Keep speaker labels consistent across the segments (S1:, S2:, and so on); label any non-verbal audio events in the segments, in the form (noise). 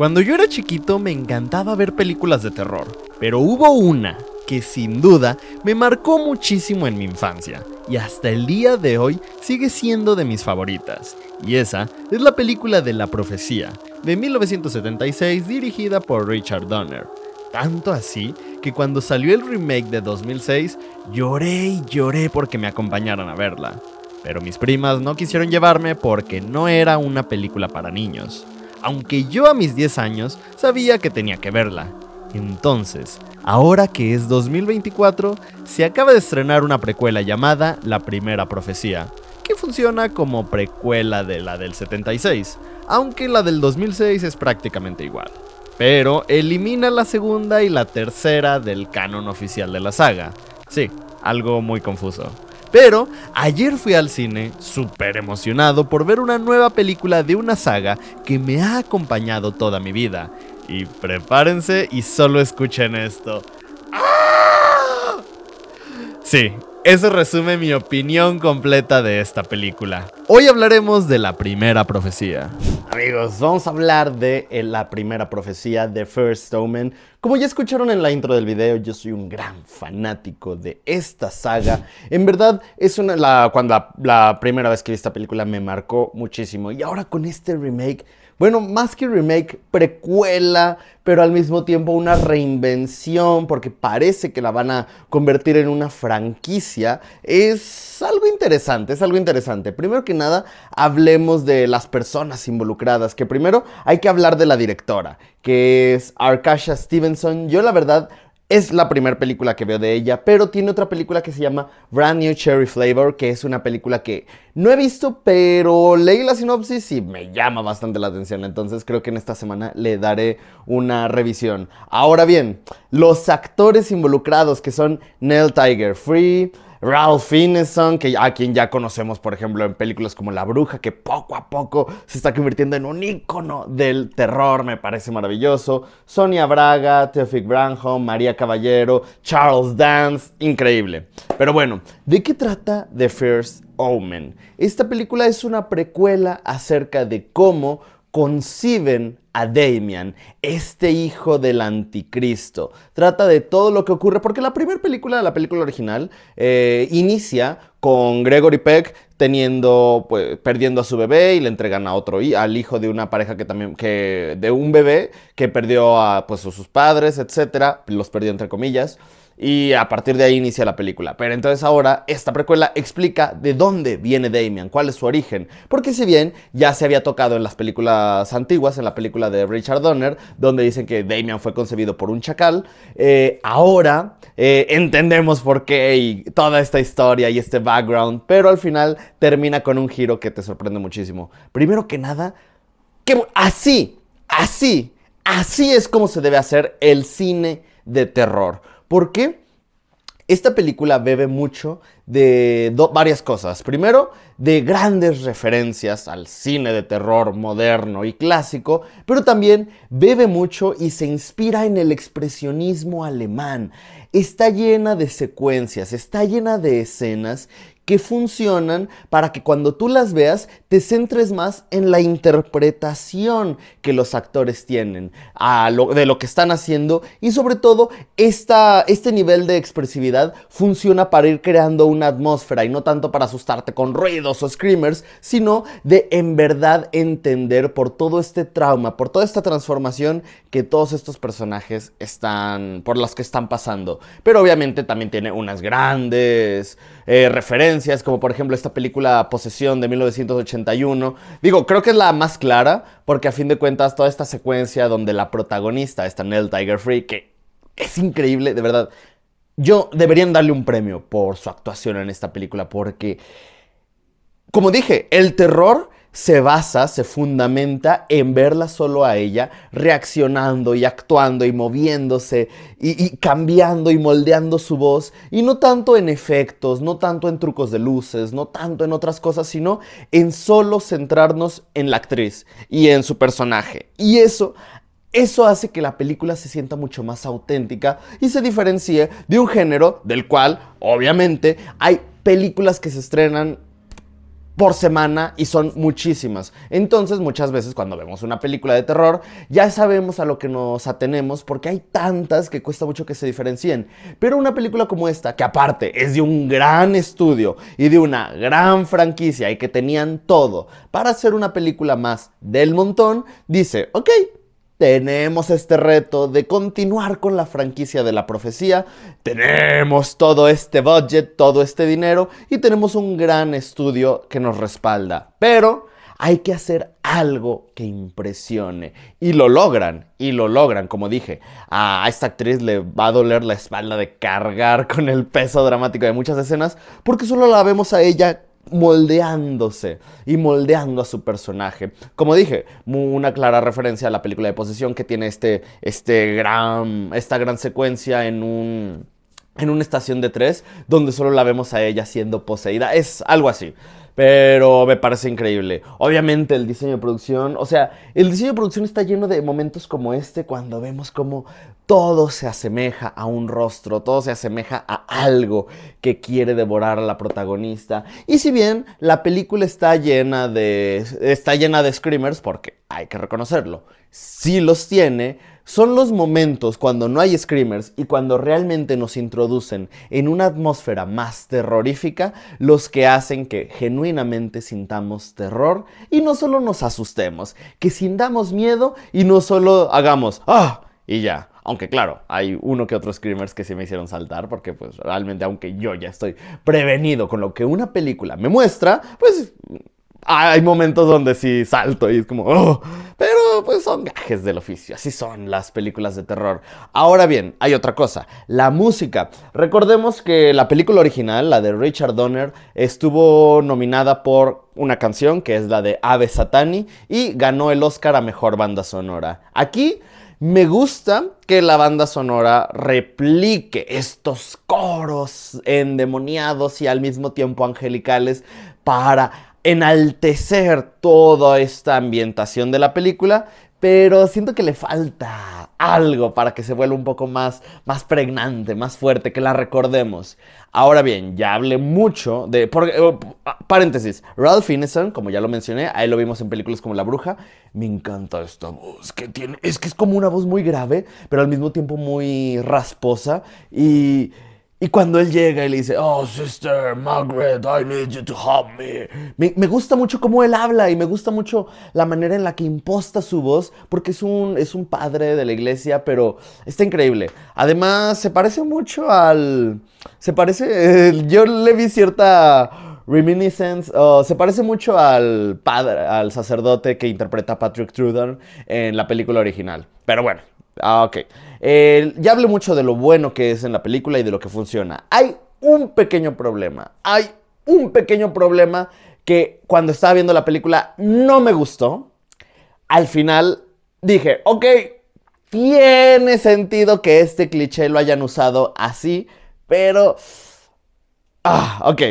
S1: Cuando yo era chiquito me encantaba ver películas de terror, pero hubo una que sin duda me marcó muchísimo en mi infancia y hasta el día de hoy sigue siendo de mis favoritas. Y esa es la película de La Profecía, de 1976 dirigida por Richard Donner. Tanto así que cuando salió el remake de 2006 lloré y lloré porque me acompañaran a verla. Pero mis primas no quisieron llevarme porque no era una película para niños aunque yo a mis 10 años sabía que tenía que verla. Entonces, ahora que es 2024, se acaba de estrenar una precuela llamada La Primera Profecía, que funciona como precuela de la del 76, aunque la del 2006 es prácticamente igual. Pero elimina la segunda y la tercera del canon oficial de la saga. Sí, algo muy confuso. Pero ayer fui al cine súper emocionado por ver una nueva película de una saga que me ha acompañado toda mi vida. Y prepárense y solo escuchen esto. ¡Ah! Sí, eso resume mi opinión completa de esta película. Hoy hablaremos de la primera profecía amigos, vamos a hablar de eh, la primera profecía de First Omen. Como ya escucharon en la intro del video, yo soy un gran fanático de esta saga. En verdad, es una la, cuando la primera vez que vi esta película me marcó muchísimo. Y ahora con este remake bueno, más que remake, precuela, pero al mismo tiempo una reinvención, porque parece que la van a convertir en una franquicia, es algo interesante, es algo interesante. Primero que nada, hablemos de las personas involucradas, que primero hay que hablar de la directora, que es Arkasha Stevenson. Yo la verdad es la primera película que veo de ella, pero tiene otra película que se llama Brand New Cherry Flavor, que es una película que no he visto, pero leí la sinopsis y me llama bastante la atención, entonces creo que en esta semana le daré una revisión. Ahora bien, los actores involucrados que son Nell Tiger Free, Ralph Ineson, que, a quien ya conocemos, por ejemplo, en películas como La Bruja, que poco a poco se está convirtiendo en un ícono del terror, me parece maravilloso. Sonia Braga, Teofic Branham, María Caballero, Charles Dance, increíble. Pero bueno, ¿de qué trata The First Omen? Esta película es una precuela acerca de cómo conciben a Damian, este hijo del anticristo. Trata de todo lo que ocurre, porque la primera película de la película original eh, inicia con Gregory Peck teniendo, pues, perdiendo a su bebé y le entregan a otro, al hijo de una pareja que también, que, de un bebé que perdió a, pues, sus padres, etcétera, los perdió entre comillas y a partir de ahí inicia la película. Pero entonces ahora esta precuela explica de dónde viene Damian, cuál es su origen. Porque si bien ya se había tocado en las películas antiguas, en la película de Richard Donner, donde dicen que Damian fue concebido por un chacal, eh, ahora eh, entendemos por qué y toda esta historia y este background, pero al final termina con un giro que te sorprende muchísimo. Primero que nada, que así, así, así es como se debe hacer el cine de terror. Porque Esta película bebe mucho de varias cosas. Primero, de grandes referencias al cine de terror moderno y clásico, pero también bebe mucho y se inspira en el expresionismo alemán. Está llena de secuencias, está llena de escenas que funcionan para que cuando tú las veas te centres más en la interpretación que los actores tienen a lo, de lo que están haciendo y sobre todo este nivel de expresividad funciona para ir creando una atmósfera y no tanto para asustarte con ruidos o screamers, sino de en verdad entender por todo este trauma, por toda esta transformación que todos estos personajes están, por las que están pasando. Pero obviamente también tiene unas grandes eh, referencias, como por ejemplo esta película Posesión de 1981. Digo, creo que es la más clara, porque a fin de cuentas toda esta secuencia donde la protagonista, está Nell Tiger Free, que es increíble, de verdad. Yo deberían darle un premio por su actuación en esta película, porque, como dije, el terror se basa, se fundamenta en verla solo a ella, reaccionando y actuando y moviéndose y, cambiando y moldeando su voz, y no tanto en efectos, no tanto en trucos de luces, no tanto en otras cosas, sino en solo centrarnos en la actriz y en su personaje. Y eso eso hace que la película se sienta mucho más auténtica y se diferencie de un género del cual, obviamente, hay películas que se estrenan por semana y son muchísimas. Entonces muchas veces cuando vemos una película de terror ya sabemos a lo que nos atenemos porque hay tantas que cuesta mucho que se diferencien. Pero una película como esta, que aparte es de un gran estudio y de una gran franquicia y que tenían todo para hacer una película más del montón, dice, ok, tenemos este reto de continuar con la franquicia de la profecía, tenemos todo este budget, todo este dinero y tenemos un gran estudio que nos respalda. Pero hay que hacer algo que impresione. Y lo logran, y lo logran, como dije. A esta actriz le va a doler la espalda de cargar con el peso dramático de muchas escenas, porque solo la vemos a ella moldeándose y moldeando a su personaje. Como dije, una clara referencia a la película de posesión que tiene este, este gran, esta gran secuencia en un en una estación de tres donde solo la vemos a ella siendo poseída. Es algo así. Pero me parece increíble. Obviamente el diseño de producción, o sea, el diseño de producción está lleno de momentos como este cuando vemos como todo se asemeja a un rostro, todo se asemeja a algo que quiere devorar a la protagonista. Y si bien la película está llena de está llena de screamers porque hay que reconocerlo, sí los tiene, son los momentos cuando no hay screamers y cuando realmente nos introducen en una atmósfera más terrorífica los que hacen que genuinamente sintamos terror y no solo nos asustemos, que sintamos miedo y no solo hagamos ¡ah! y ya. Aunque claro, hay uno que otro screamers que se me hicieron saltar porque pues realmente aunque yo ya estoy prevenido con lo que una película me muestra, pues hay momentos donde sí salto y es como, oh". pero pues son gajes del oficio, así son las películas de terror. Ahora bien, hay otra cosa, la música. Recordemos que la película original, la de Richard Donner, estuvo nominada por una canción que es la de Ave Satani y ganó el Oscar a Mejor Banda Sonora. Aquí me gusta que la banda sonora replique estos coros endemoniados y al mismo tiempo angelicales para enaltecer toda esta ambientación de la película, pero siento que le falta algo para que se vuelva un poco más, más pregnante, más fuerte, que la recordemos. Ahora bien, ya hablé mucho de... Por, eh, oh, ah, paréntesis, Ralph Ineson, como ya lo mencioné, ahí lo vimos en películas como La Bruja, me encanta esta voz que tiene, es que es como una voz muy grave, pero al mismo tiempo muy rasposa y... Y cuando él llega y le dice, oh, sister Margaret, I need you to help me. me. gusta mucho cómo él habla y me gusta mucho la manera en la que imposta su voz, porque es un, es un padre de la iglesia, pero está increíble. Además, se parece mucho al... Se parece... (laughs) yo le vi cierta reminiscence, o se parece mucho al padre, al sacerdote que interpreta Patrick Trudon en la película original. Pero bueno, Ah, ok. ya hablé mucho de lo bueno que es en la película y de lo que funciona. Hay un pequeño problema. Hay un pequeño problema que cuando estaba viendo la película no me gustó. Al final dije, ok, tiene sentido que este cliché lo hayan usado así, pero... Ah, ok.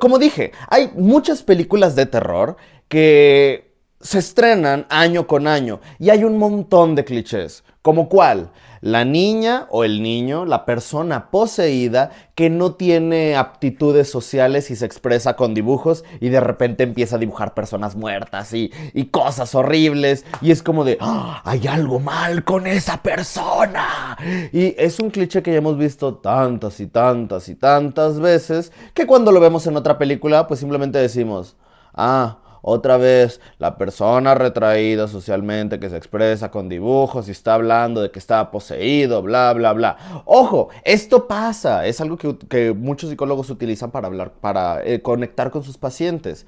S1: como dije, hay muchas películas de terror que se estrenan año con año y hay un montón de clichés, como cuál, la niña o el niño, la persona poseída que no tiene aptitudes sociales y se expresa con dibujos y de repente empieza a dibujar personas muertas y, cosas horribles y es como de, ah, hay algo mal con esa persona. Y es un cliché que ya hemos visto tantas y tantas y tantas veces que cuando lo vemos en otra película pues simplemente decimos, ah, otra vez, la persona retraída socialmente que se expresa con dibujos y está hablando de que está poseído, bla, bla, bla. Ojo, esto pasa. Es algo que, muchos psicólogos utilizan para hablar, para eh, conectar con sus pacientes.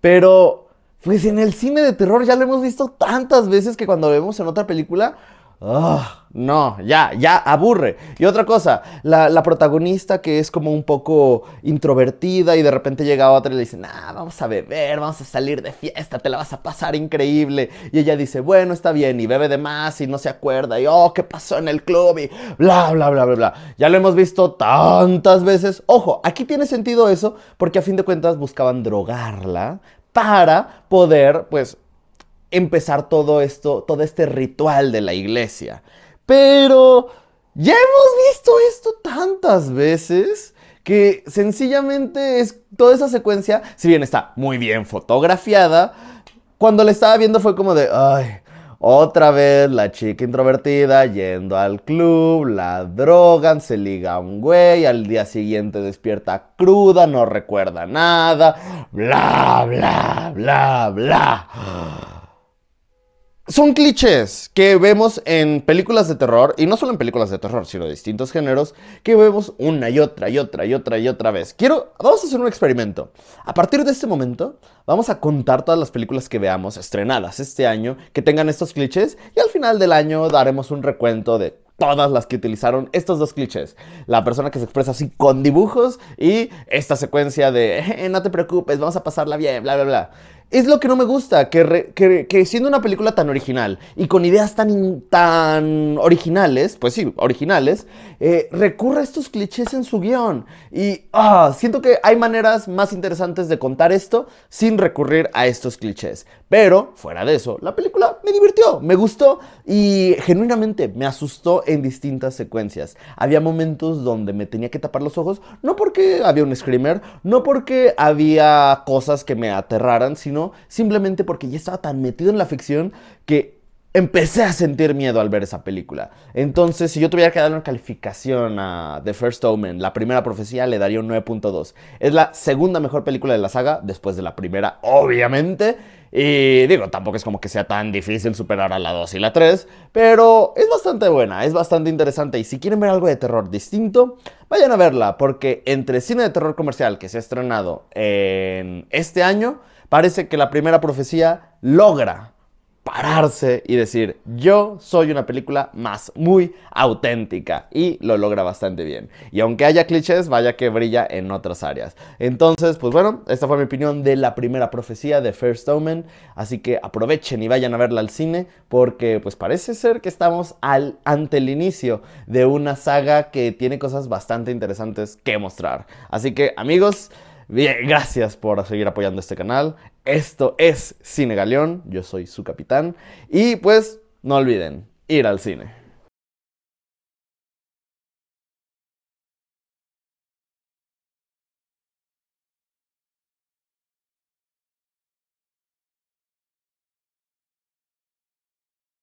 S1: Pero, pues en el cine de terror ya lo hemos visto tantas veces que cuando lo vemos en otra película, Ah, no, ya, ya aburre. Y otra cosa, la, protagonista que es como un poco introvertida y de repente llega otra y le dice, nah, vamos a beber, vamos a salir de fiesta, te la vas a pasar increíble. Y ella dice, bueno, está bien, y bebe de más y no se acuerda, y oh, ¿qué pasó en el club? Y bla, bla, bla, bla, bla. Ya lo hemos visto tantas veces. Ojo, aquí tiene sentido eso porque a fin de cuentas buscaban drogarla para poder, pues, empezar todo esto, todo este ritual de la iglesia. Pero ya hemos visto esto tantas veces que sencillamente es toda esa secuencia, si bien está muy bien fotografiada, cuando la estaba viendo fue como de, ay, otra vez la chica introvertida yendo al club, la drogan, se liga a un güey, al día siguiente despierta cruda, no recuerda nada, bla, bla, bla, bla son clichés que vemos en películas de terror, y no solo en películas de terror, sino de distintos géneros, que vemos una y otra y otra y otra y otra vez. Quiero, vamos a hacer un experimento. A partir de este momento, vamos a contar todas las películas que veamos estrenadas este año, que tengan estos clichés, y al final del año daremos un recuento de todas las que utilizaron estos dos clichés. La persona que se expresa así con dibujos y esta secuencia de, eh, no te preocupes, vamos a pasarla bien, bla, bla, bla. Es lo que no me gusta, que, siendo una película tan original y con ideas tan, tan originales, pues sí, originales, eh, recurre recurra a estos clichés en su guión. Y ah, siento que hay maneras más interesantes de contar esto sin recurrir a estos clichés. Pero, fuera de eso, la película me divirtió, me gustó y genuinamente me asustó en distintas secuencias. Había momentos donde me tenía que tapar los ojos, no porque había un screamer, no porque había cosas que me aterraran, sino simplemente porque ya estaba tan metido en la ficción que empecé a sentir miedo al ver esa película. Entonces, si yo tuviera que dar una calificación a The First Omen, la primera profecía, le daría un 9.2. Es la segunda mejor película de la saga, después de la primera, obviamente. Y digo, tampoco es como que sea tan difícil superar a la 2 y la 3, pero es bastante buena, es bastante interesante. Y si quieren ver algo de terror distinto, vayan a verla, porque entre cine de terror comercial que se ha estrenado en este año, parece que la primera profecía logra pararse y decir, yo soy una película más muy auténtica y lo logra bastante bien. Y aunque haya clichés, vaya que brilla en otras áreas. Entonces, pues bueno, esta fue mi opinión de la primera profecía de First Omen, así que aprovechen y vayan a verla al cine porque pues parece ser que estamos al, ante el inicio de una saga que tiene cosas bastante interesantes que mostrar. Así que amigos, Bien, gracias por seguir apoyando este canal. Esto es Cine Galeón, yo soy su capitán. Y pues no olviden ir al cine.